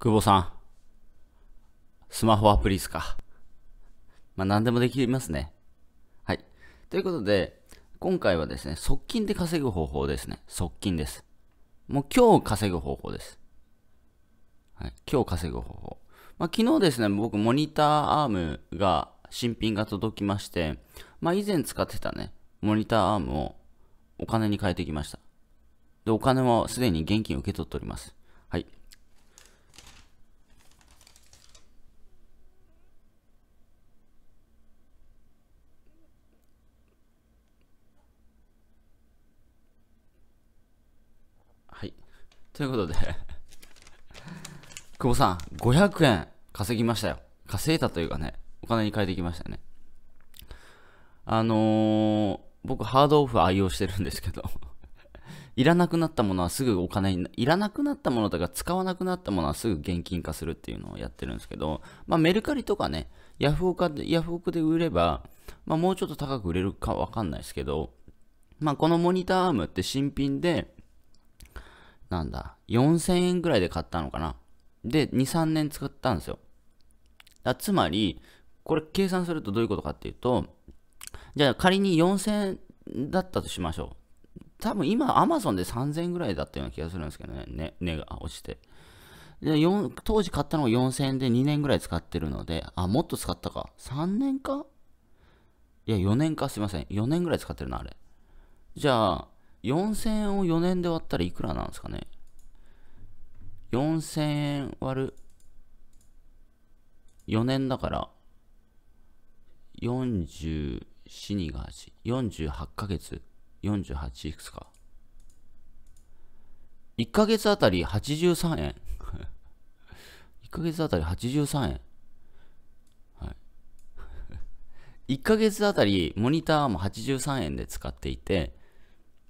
久保さん。スマホアプリですか。まあ、何でもできますね。はい。ということで、今回はですね、側近で稼ぐ方法ですね。側近です。もう今日稼ぐ方法です。はい。今日稼ぐ方法。まあ、昨日ですね、僕モニターアームが新品が届きまして、まあ、以前使ってたね、モニターアームをお金に変えてきました。で、お金はすでに現金を受け取っております。はい。ということで 久保さん、500円稼ぎましたよ。稼いだというかね、お金に変えてきましたね。あのー、僕、ハードオフ愛用してるんですけど いらなくなったものはすぐお金に、いらなくなったものとか使わなくなったものはすぐ現金化するっていうのをやってるんですけど、まあメルカリとかね、ヤフオクでヤフオクで売れば、まあもうちょっと高く売れるかわかんないですけど、まあこのモニターアームって新品で、なんだ、4000円ぐらいで買ったのかな。で、2、3年使ったんですよ。だつまり、これ計算するとどういうことかっていうと、じゃあ仮に4000円だったとしましょう。多分今、Amazon で3000円ぐらいだったような気がするんですけどね、ね値が落ちて。で、当時買ったのが4000円で2年ぐらい使ってるので、あ、もっと使ったか。3年かいや、4年か、すいません。4年ぐらい使ってるな、あれ。じゃあ、4000円を4年で割ったらいくらなんですかね ?4000 円割る4年だから44、2が8、48ヶ月、48いくつか。1ヶ月あたり83円。1 ヶ月あたり83円。はい。1 ヶ月あたりモニターも83円で使っていて、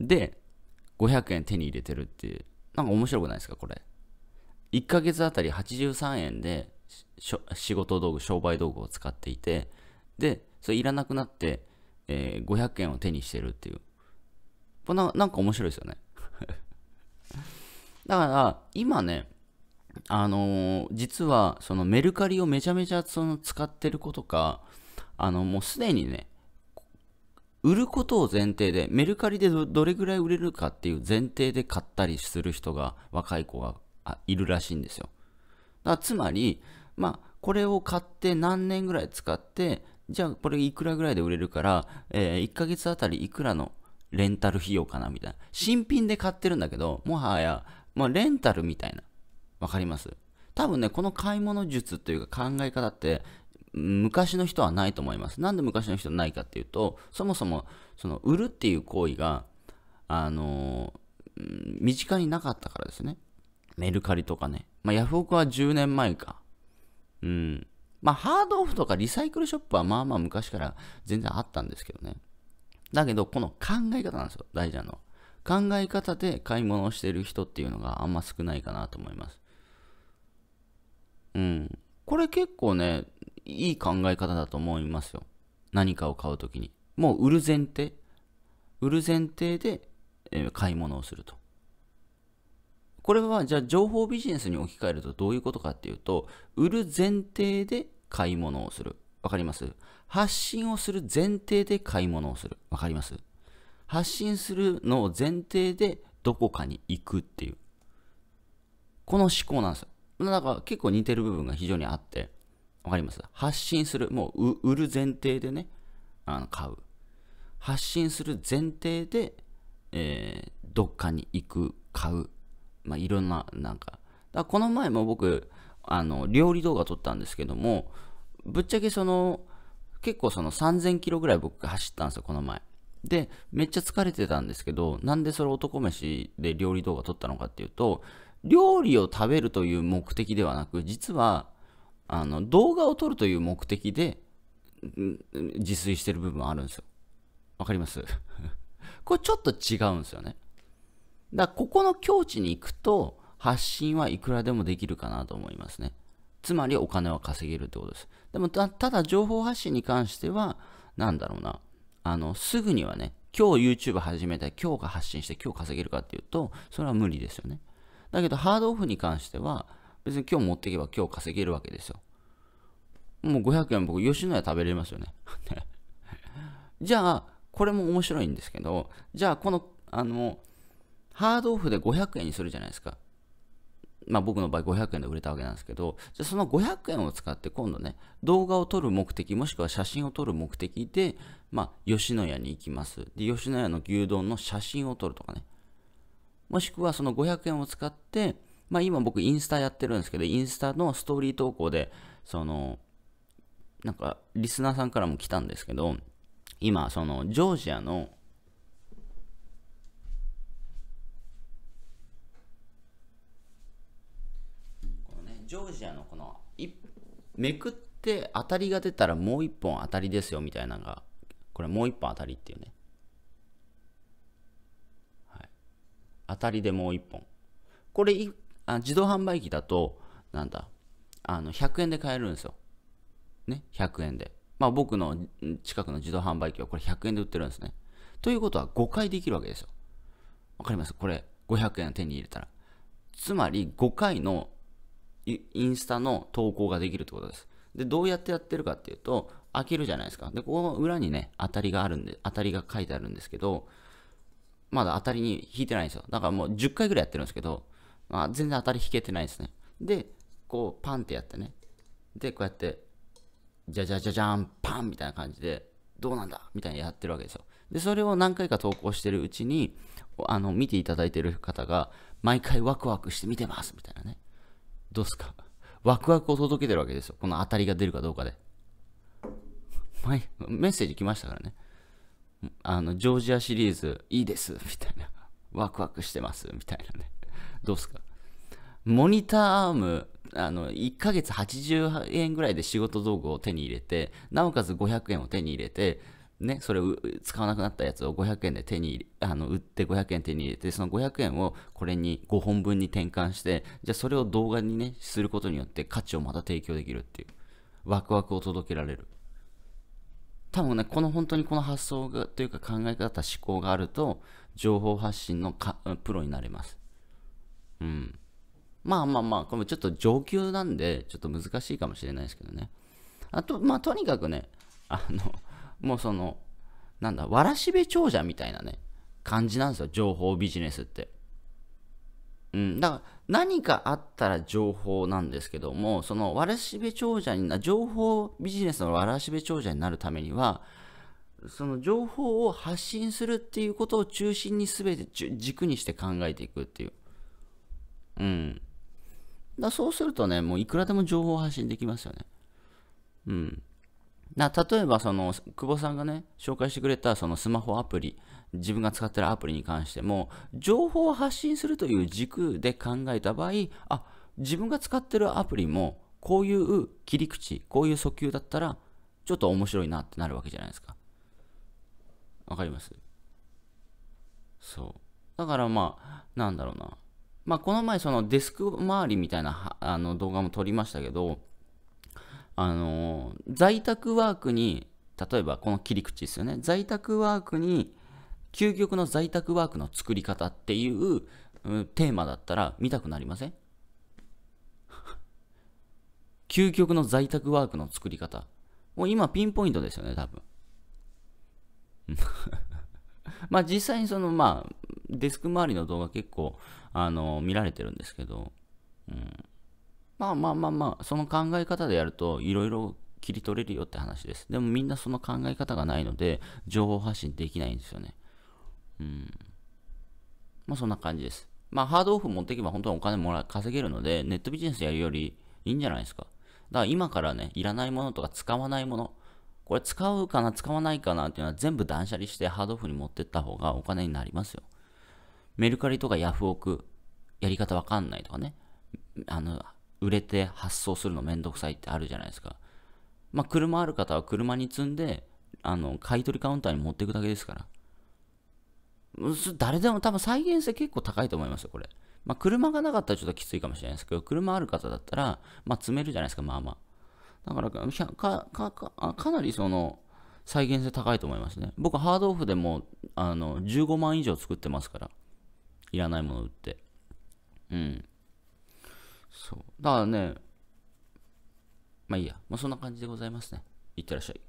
で、500円手に入れてるっていう。なんか面白くないですか、これ。1ヶ月あたり83円で仕事道具、商売道具を使っていて、で、それいらなくなって、えー、500円を手にしてるっていう。こななんか面白いですよね。だから、今ね、あのー、実はそのメルカリをめちゃめちゃその使ってる子とか、あのもうすでにね、売ることを前提で、メルカリでどれぐらい売れるかっていう前提で買ったりする人が、若い子がいるらしいんですよ。だつまり、まあ、これを買って何年ぐらい使って、じゃあこれいくらぐらいで売れるから、えー、1ヶ月あたりいくらのレンタル費用かなみたいな。新品で買ってるんだけど、もはや、まあ、レンタルみたいな。わかります多分ね、この買い物術というか考え方って、昔の人はないと思います。なんで昔の人はないかっていうと、そもそも、その、売るっていう行為が、あの身近になかったからですね。メルカリとかね。まあ、ヤフオクは10年前か。うん。まあ、ハードオフとかリサイクルショップはまあまあ昔から全然あったんですけどね。だけど、この考え方なんですよ、大事なのは。考え方で買い物をしてる人っていうのがあんま少ないかなと思います。うん。これ結構ね、いい考え方だと思いますよ。何かを買うときに。もう売る前提。売る前提で、え買い物をすると。これはじゃあ情報ビジネスに置き換えるとどういうことかっていうと、売る前提で買い物をする。わかります発信をする前提で買い物をする。わかります発信するのを前提でどこかに行くっていう。この思考なんですよ。なんか結構似てる部分が非常にあって。わかります発信する、もう売る前提でね、あの買う。発信する前提で、えー、どっかに行く、買う。まあ、いろんな、なんか。だこの前も僕、あの、料理動画撮ったんですけども、ぶっちゃけその、結構その3000キロぐらい僕走ったんですよ、この前。で、めっちゃ疲れてたんですけど、なんでそれ男飯で料理動画撮ったのかっていうと、料理を食べるという目的ではなく、実は、あの動画を撮るという目的で自炊してる部分あるんですよ。わかります これちょっと違うんですよね。だからここの境地に行くと発信はいくらでもできるかなと思いますね。つまりお金は稼げるってことです。でもただ情報発信に関しては何だろうな。あのすぐにはね今日 YouTube 始めて今日が発信して今日稼げるかっていうとそれは無理ですよね。だけどハードオフに関しては別に今日持っていけば今日稼げるわけですよ。もう500円僕吉野家食べれますよね。じゃあ、これも面白いんですけど、じゃあこの、あの、ハードオフで500円にするじゃないですか。まあ僕の場合500円で売れたわけなんですけど、じゃあその500円を使って今度ね、動画を撮る目的、もしくは写真を撮る目的で、まあ吉野家に行きます。で、吉野家の牛丼の写真を撮るとかね。もしくはその500円を使って、まあ、今僕インスタやってるんですけど、インスタのストーリー投稿で、その、なんか、リスナーさんからも来たんですけど、今、その、ジョージアの、このね、ジョージアのこの、めくって当たりが出たらもう一本当たりですよみたいなのが、これもう一本当たりっていうね。はい。当たりでもう一本。これ一あ自動販売機だと、なんだ、あの、100円で買えるんですよ。ね、100円で。まあ僕の近くの自動販売機はこれ100円で売ってるんですね。ということは5回できるわけですよ。わかりますこれ500円手に入れたら。つまり5回のインスタの投稿ができるってことです。で、どうやってやってるかっていうと、開けるじゃないですか。で、ここの裏にね、当たりがあるんで、当たりが書いてあるんですけど、まだ当たりに引いてないんですよ。だからもう10回ぐらいやってるんですけど、まあ、全然当たり引けてないですね。で、こうパンってやってね。で、こうやって、じゃじゃじゃじゃん、パンみたいな感じで、どうなんだみたいにやってるわけですよ。で、それを何回か投稿してるうちに、あの、見ていただいてる方が、毎回ワクワクして見てますみたいなね。どうすかワクワクを届けてるわけですよ。この当たりが出るかどうかで。メッセージ来ましたからね。あの、ジョージアシリーズ、いいですみたいな。ワクワクしてますみたいなね。どうすかモニターアームあの1ヶ月80円ぐらいで仕事道具を手に入れてなおかつ500円を手に入れてね、それを使わなくなったやつを500円で手にあの売って500円手に入れてその500円をこれに5本分に転換してじゃあそれを動画にねすることによって価値をまた提供できるっていうワクワクを届けられる多分ねこの本当にこの発想がというか考え方思考があると情報発信のかプロになれますうん。まあまあまあ、これもちょっと上級なんで、ちょっと難しいかもしれないですけどね。あと、まあとにかくね、あの、もうその、なんだ、わらしべ長者みたいなね、感じなんですよ、情報ビジネスって。うん、だから何かあったら情報なんですけども、そのわらしべ長者にな、情報ビジネスのわらしべ長者になるためには、その情報を発信するっていうことを中心に全て軸にして考えていくっていう。うん。だそうするとね、もういくらでも情報発信できますよね。うん。な例えばその久保さんがね紹介してくれたそのスマホアプリ自分が使ってるアプリに関しても情報を発信するという軸で考えた場合あ自分が使ってるアプリもこういう切り口こういう訴求だったらちょっと面白いなってなるわけじゃないですかわかりますそうだからまあなんだろうなまあ、この前そのデスク周りみたいなあの動画も撮りましたけど、あの在宅ワークに例えばこの切り口ですよね在宅ワークに究極の在宅ワークの作り方っていう、テーマだったら見たくなりません 究極の在宅ワークの作り方もう今ピンポイントですよね多分 まあ実際にそのまあデスク周りの動画結構あの見られてるんですけど、うん、まあまあまあまあその考え方でやるといろいろ切り取れるよって話ですでもみんなその考え方がないので情報発信できないんですよねうんまあそんな感じですまあハードオフ持っていけば本当はお金もら稼げるのでネットビジネスやるよりいいんじゃないですかだから今からねいらないものとか使わないものこれ使うかな使わないかなっていうのは全部断捨離してハードオフに持ってった方がお金になりますよメルカリとかヤフオク、やり方わかんないとかね、あの、売れて発送するのめんどくさいってあるじゃないですか。まあ、車ある方は車に積んで、あの、買取カウンターに持っていくだけですから。誰でも多分再現性結構高いと思いますよ、これ。まあ、車がなかったらちょっときついかもしれないですけど、車ある方だったら、まあ、積めるじゃないですか、まあまあ。だからか、か、か、かなりその、再現性高いと思いますね。僕、ハードオフでも、あの、15万以上作ってますから。いらないもの売って。うん。そう。だからね、まあいいや。まあそんな感じでございますね。いってらっしゃい。